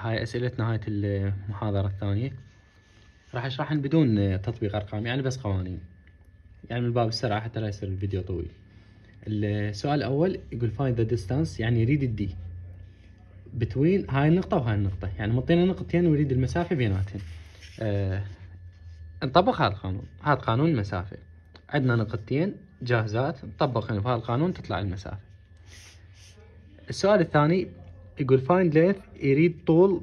هاي أسئلة نهاية المحاضرة الثانية راح أشرحن بدون تطبيق أرقام يعني بس قوانين يعني من باب السرعة حتى لا يصير الفيديو طويل السؤال الأول يقول find the distance يعني يريد الدي بتوين هاي النقطة وهاي النقطة يعني مطينا نقطتين ويريد المسافة بيناتهم آه نطبق هذا القانون هذا قانون المسافة عندنا نقطتين جاهزات نطبق في هذا القانون تطلع المسافة السؤال الثاني يقول فايند ليث يريد طول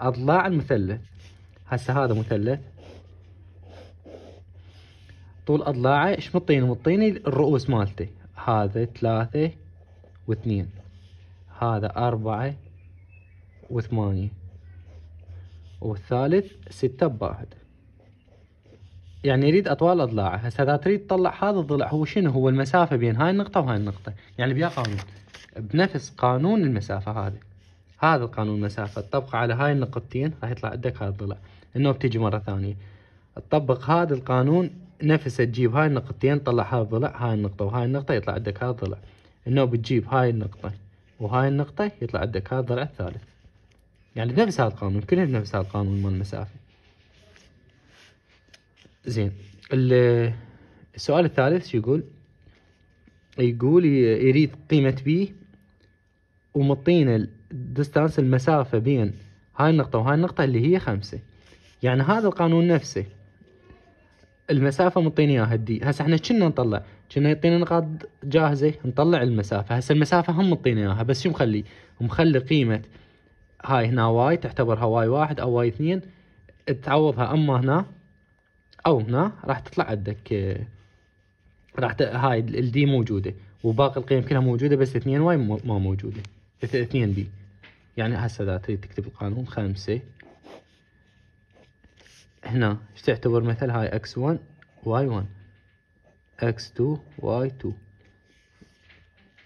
اضلاع المثلث هسه هذا مثلث طول اضلاعه ايش مطين مطيني الرؤوس مالته هذا ثلاثة واثنين هذا أربعة وثمانية والثالث ستة بواحد يعني يريد اطوال اضلاعه هسه اذا تريد تطلع هذا الضلع هو شنو هو المسافه بين هاي النقطه وهاي النقطه يعني بيا قانون بنفس قانون المسافه هذا هذا القانون المسافه تطبقه على هاي النقطتين راح يطلع عندك هذا الضلع انه بتيجي مره ثانيه تطبق هذا القانون نفسه تجيب هاي النقطتين تطلع هذا الضلع هاي النقطه وهاي النقطه يطلع عندك هذا الضلع انه بتجيب هاي النقطه وهاي النقطه يطلع عندك هذا الضلع الثالث يعني بنفس هذا القانون كلهم بنفس هذا القانون مال المسافه زين السؤال الثالث شو يقول؟ يقول يريد قيمة بي ومطينا الدستانس المسافة بين هاي النقطة وهاي النقطة اللي هي خمسة يعني هذا القانون نفسه المسافة مطينا اياها دي هسا احنا كنا نطلع كنا يعطينا نقاط جاهزة نطلع المسافة هسا المسافة هم مطينا اياها بس شو مخلي مخلي قيمة هاي هنا واي تعتبرها واي واحد او واي اثنين تعوضها اما هنا او هنا راح تطلع عندك راح ت... هاي الدي موجوده وباقي القيم كلها موجوده بس 2 واي ما موجوده 2 بي يعني هسه اذا تريد تكتب القانون خمسة هنا ايش تعتبر مثل هاي اكس 1 واي 1 اكس 2 واي 2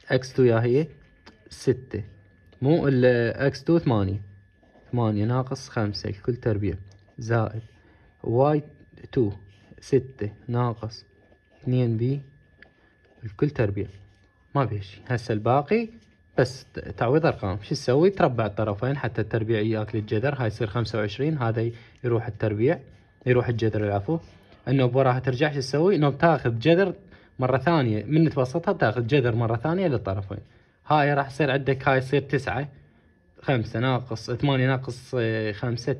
اكس 2 يا هي ستة مو الاكس 2 ثمانية ثمانية ناقص خمسة الكل تربيع زائد واي تو ستة ناقص اثنين بي الكل تربيع ما في شيء هسه الباقي بس تعويض ارقام شو تسوي تربع الطرفين حتى التربيع ياكل الجذر هاي يصير خمسة وعشرين هذا يروح التربيع يروح الجذر العفو النوب وراها ترجع شو تسوي انه تاخذ جذر مرة ثانية من توسطها تاخذ جذر مرة ثانية للطرفين هاي راح يصير عندك هاي يصير تسعة خمسة ناقص ثمانية ناقص آه، خمسة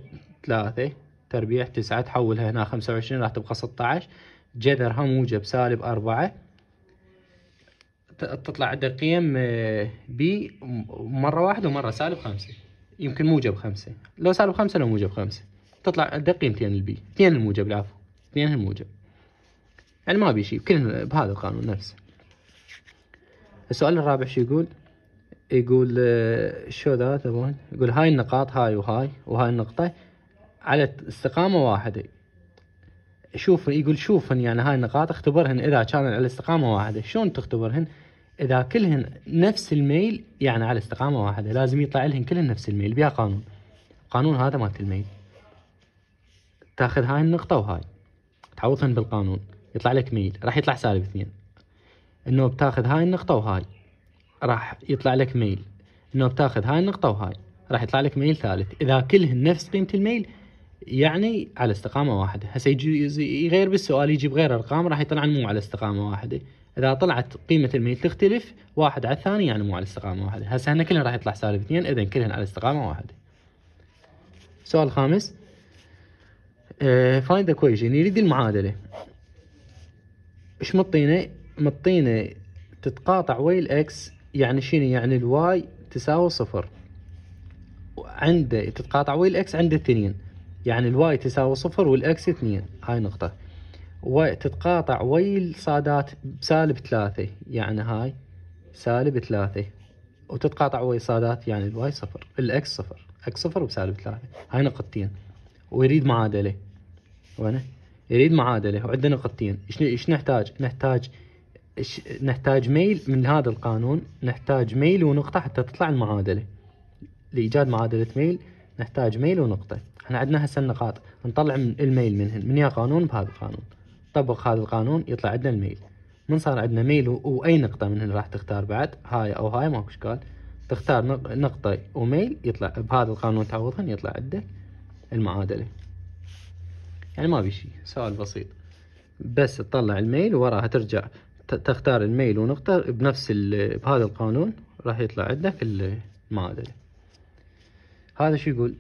ثلاثة تربيع 9 تحولها هنا 25 راح تبقى 16 جذرها موجب سالب 4 تطلع عندك قيم بي آه، مرة واحدة ومرة سالب خمسة يمكن موجب خمسة لو سالب خمسة لو موجب خمسة تطلع عندك قيمتين البي اثنين الموجب العفو اثنين الموجب يعني ما بي شيء بكل بهذا القانون نفسه السؤال الرابع شو يقول؟ يقول آه، شو ذا يقول هاي النقاط هاي وهاي وهاي النقطة على استقامه واحده شوف يقول شوفهن يعني هاي النقاط اختبرهن اذا كانت على استقامه واحده شلون تختبرهن اذا كلهن نفس الميل يعني على استقامه واحده لازم يطلع لهن كلهن نفس الميل بها قانون قانون هذا مالت الميل تاخذ هاي النقطه وهاي تعوضهن بالقانون يطلع لك ميل راح يطلع سالب اثنين انه بتاخذ هاي النقطه وهاي راح يطلع لك ميل انه بتاخذ هاي النقطه وهاي راح يطلع لك ميل ثالث اذا كلهن نفس قيمه الميل يعني على استقامه واحده هسه يجي يغير بالسؤال يجيب غير ارقام راح يطلع مو على استقامه واحده اذا طلعت قيمه الميت تختلف واحد على الثاني يعني مو على استقامه واحده هسه هن كلهن راح يطلع سالب اثنين اذا كلهن على استقامه واحده السؤال الخامس فايند آه، اكويشن يريد المعادله ايش مطينا مطينا تتقاطع ويا الاكس يعني شنو يعني الواي تساوي صفر عنده تتقاطع ويا الاكس عنده اثنين يعني الواي تساوي صفر والاكس اثنين هاي نقطة وتتقاطع وي الصادات بسالب ثلاثة يعني هاي سالب ثلاثة وتتقاطع وي الصادات يعني الواي صفر الاكس صفر اكس صفر وبسالب ثلاثة هاي نقطتين ويريد معادلة وين يريد معادلة وعندنا نقطتين ايش ايش نحتاج؟ نحتاج إش نحتاج ميل من هذا القانون نحتاج ميل ونقطة حتى تطلع المعادلة لإيجاد معادلة ميل نحتاج ميل ونقطة احنا عندنا هسه النقاط نطلع من الميل منهن من يا قانون بهذا القانون طبق هذا القانون يطلع عندنا الميل من صار عندنا ميل واي نقطة منهن راح تختار بعد هاي او هاي ماكو اشكال تختار نقطة وميل يطلع بهذا القانون تعوضهن يطلع عندك المعادلة يعني ما بشي سؤال بسيط بس تطلع الميل وراها ترجع تختار الميل ونقطة بنفس بهذا القانون راح يطلع عندك المعادلة هذا شو يقول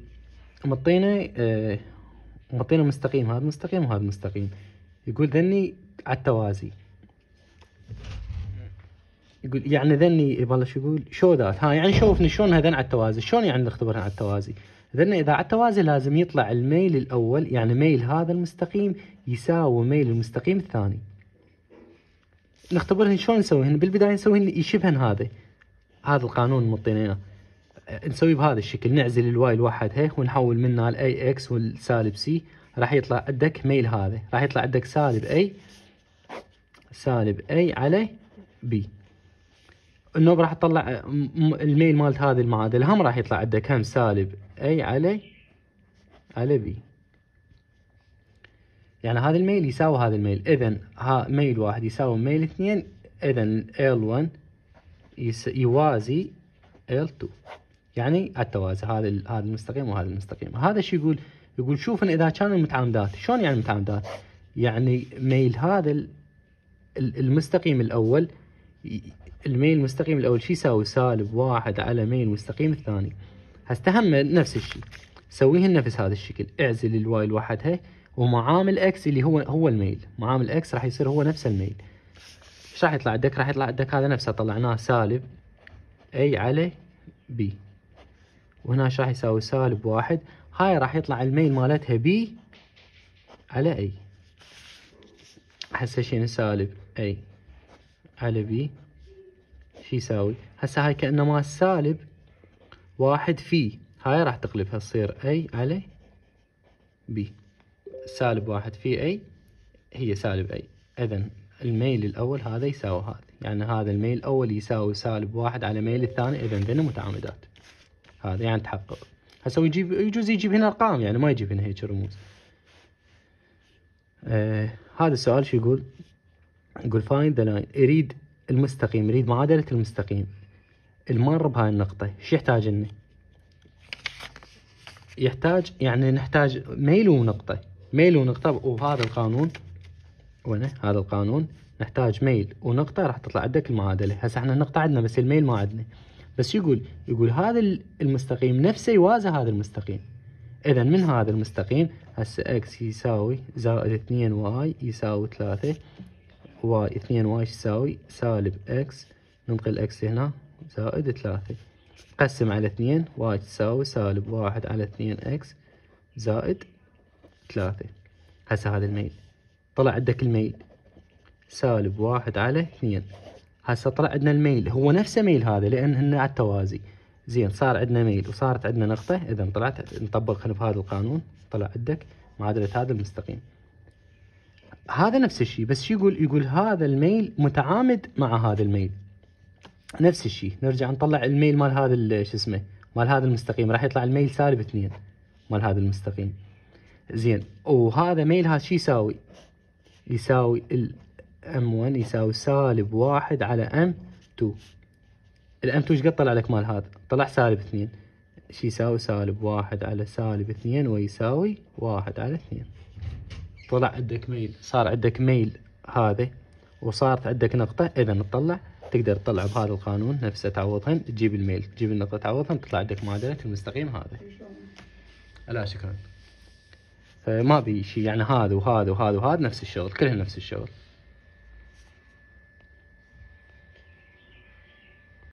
مطينا آه مطينا مستقيم هذا مستقيم وهذا مستقيم يقول ذني على التوازي يقول يعني ذني يبلش يقول شو ذات ها يعني شوفني شلون هذن على التوازي شلون يعني نختبرها على التوازي ذني اذا على التوازي لازم يطلع الميل الاول يعني ميل هذا المستقيم يساوي ميل المستقيم الثاني نختبرهن شلون نسويهن بالبدايه نسويهن يشبهن هذا هذا القانون مطيناه نسوي بهذا الشكل نعزل الواي الواحد ونحول منها الاي اكس والسالب سي راح يطلع عندك ميل هذا راح يطلع عندك سالب اي سالب اي على بي النوب راح تطلع الميل مالت هذه المعادله هم راح يطلع عندك هم سالب اي على على بي يعني هذا الميل يساوي هذا الميل اذا ها ميل واحد يساوي ميل اثنين اذا ال1 يوازي L2 يعني على التوازي هذا هذا المستقيم وهذا المستقيم هذا شو يقول يقول شوف اذا كانوا متعامدات شلون يعني متعامدات يعني ميل هذا المستقيم الاول الميل المستقيم الاول شو يساوي سالب واحد على ميل المستقيم الثاني هسه هم نفس الشيء سويهن نفس هذا الشكل اعزل الواي لوحدها ومعامل اكس اللي هو هو الميل معامل اكس راح يصير هو نفس الميل ايش راح يطلع عندك راح يطلع عندك هذا نفسه طلعناه سالب اي على بي وهنا راح يساوي سالب واحد هاي راح يطلع الميل مالتها بي على اي هسه شنو سالب اي على بي شو يساوي هسه هاي كأنما سالب واحد في هاي راح تقلبها تصير اي على بي سالب واحد في اي هي سالب اي اذا الميل الاول هذا يساوي هذا يعني هذا الميل الاول يساوي سالب واحد على ميل الثاني اذا ذن متعامدات هذا يعني تحقق هسه يجيب يجوز يجيب هنا ارقام يعني ما يجيب هنا هيك رموز آه هذا السؤال شو يقول يقول فايند ذا لاين اريد المستقيم اريد معادله المستقيم المار بهاي النقطه شو يحتاج لنا يحتاج يعني نحتاج ميل ونقطه ميل ونقطه وهذا القانون وين هذا القانون نحتاج ميل ونقطه راح تطلع عندك المعادله هسه احنا النقطه عندنا بس الميل ما عندنا بس يقول يقول هذا المستقيم نفسه يوازى هذا المستقيم اذا من هذا المستقيم هسه اكس يساوي زائد 2 واي يساوي 3 واي 2 واي يساوي سالب اكس ننقل اكس هنا زائد 3 قسم على 2 واي تساوي سالب 1 على 2 اكس زائد 3 هسه هذا الميل طلع عندك الميل سالب 1 على 2 هسه طلع عندنا الميل هو نفسه ميل هذا لان هن على التوازي زين صار عندنا ميل وصارت عندنا نقطه اذا طلعت نطبق خلف هذا القانون طلع عندك معادله هذا المستقيم هذا نفس الشيء بس شو يقول يقول هذا الميل متعامد مع هذا الميل نفس الشيء نرجع نطلع الميل مال هذا شو اسمه مال هذا المستقيم راح يطلع الميل سالب اثنين مال هذا المستقيم زين وهذا ميل هذا شو يساوي؟ يساوي M1 يساوي سالب واحد على M2 الام 2 ايش قد طلع لك مال هذا؟ طلع سالب اثنين شي يساوي سالب واحد على سالب اثنين ويساوي واحد على اثنين طلع عندك ميل صار عندك ميل هذا وصارت عندك نقطة اذا تطلع تقدر تطلع بهذا القانون نفسه تعوضهن تجيب الميل تجيب النقطة تعوضهن تطلع عندك معادلة المستقيم هذا لا شكرا فما بي شي يعني هذا وهذا وهذا وهذا نفس الشغل كلهم نفس الشغل